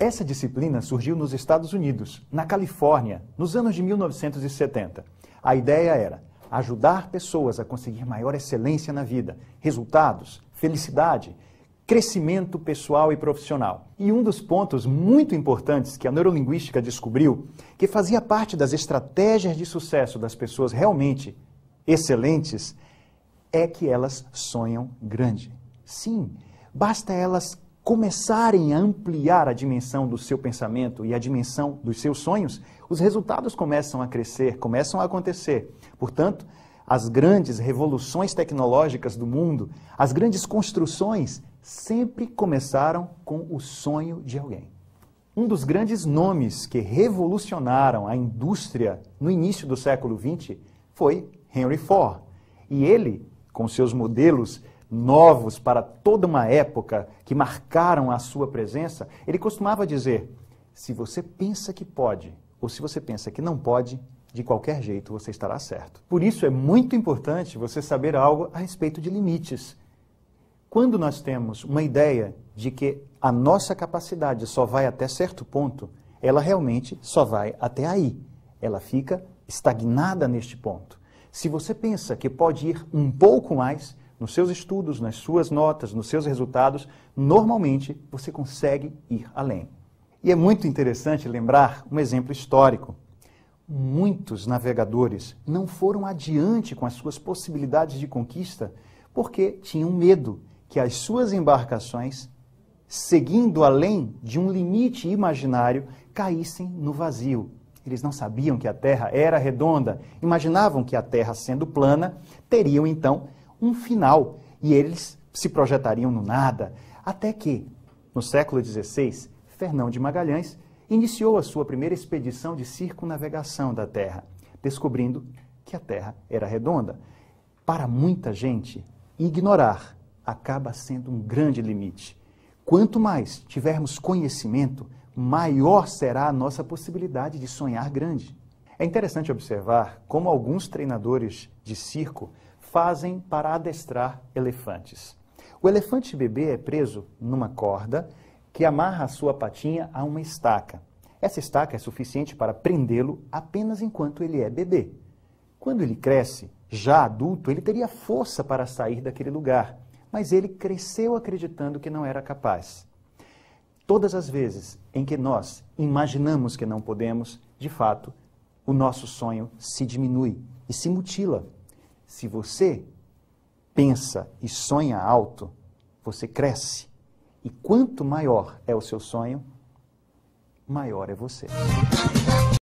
Essa disciplina surgiu nos Estados Unidos, na Califórnia, nos anos de 1970. A ideia era ajudar pessoas a conseguir maior excelência na vida, resultados, felicidade, crescimento pessoal e profissional. E um dos pontos muito importantes que a neurolinguística descobriu, que fazia parte das estratégias de sucesso das pessoas realmente excelentes, é que elas sonham grande. Sim, basta elas começarem a ampliar a dimensão do seu pensamento e a dimensão dos seus sonhos, os resultados começam a crescer, começam a acontecer. Portanto, as grandes revoluções tecnológicas do mundo, as grandes construções, sempre começaram com o sonho de alguém. Um dos grandes nomes que revolucionaram a indústria no início do século XX foi Henry Ford. E ele, com seus modelos novos para toda uma época que marcaram a sua presença, ele costumava dizer: se você pensa que pode ou se você pensa que não pode, de qualquer jeito você estará certo. Por isso é muito importante você saber algo a respeito de limites. Quando nós temos uma ideia de que a nossa capacidade só vai até certo ponto, ela realmente só vai até aí. Ela fica estagnada neste ponto. Se você pensa que pode ir um pouco mais, nos seus estudos, nas suas notas, nos seus resultados, normalmente você consegue ir além. E é muito interessante lembrar um exemplo histórico. Muitos navegadores não foram adiante com as suas possibilidades de conquista porque tinham medo que as suas embarcações, seguindo além de um limite imaginário, caíssem no vazio. Eles não sabiam que a Terra era redonda, imaginavam que a Terra, sendo plana, teriam então um final e eles se projetariam no nada. Até que, no século XVI, Fernão de Magalhães iniciou a sua primeira expedição de circunnavegação da Terra, descobrindo que a Terra era redonda. Para muita gente, ignorar acaba sendo um grande limite. Quanto mais tivermos conhecimento, maior será a nossa possibilidade de sonhar grande. É interessante observar como alguns treinadores de circo fazem para adestrar elefantes. O elefante bebê é preso numa corda que amarra a sua patinha a uma estaca. Essa estaca é suficiente para prendê-lo apenas enquanto ele é bebê. Quando ele cresce, já adulto, ele teria força para sair daquele lugar, mas ele cresceu acreditando que não era capaz. Todas as vezes em que nós imaginamos que não podemos, de fato, o nosso sonho se diminui e se mutila. Se você pensa e sonha alto, você cresce. E quanto maior é o seu sonho, maior é você.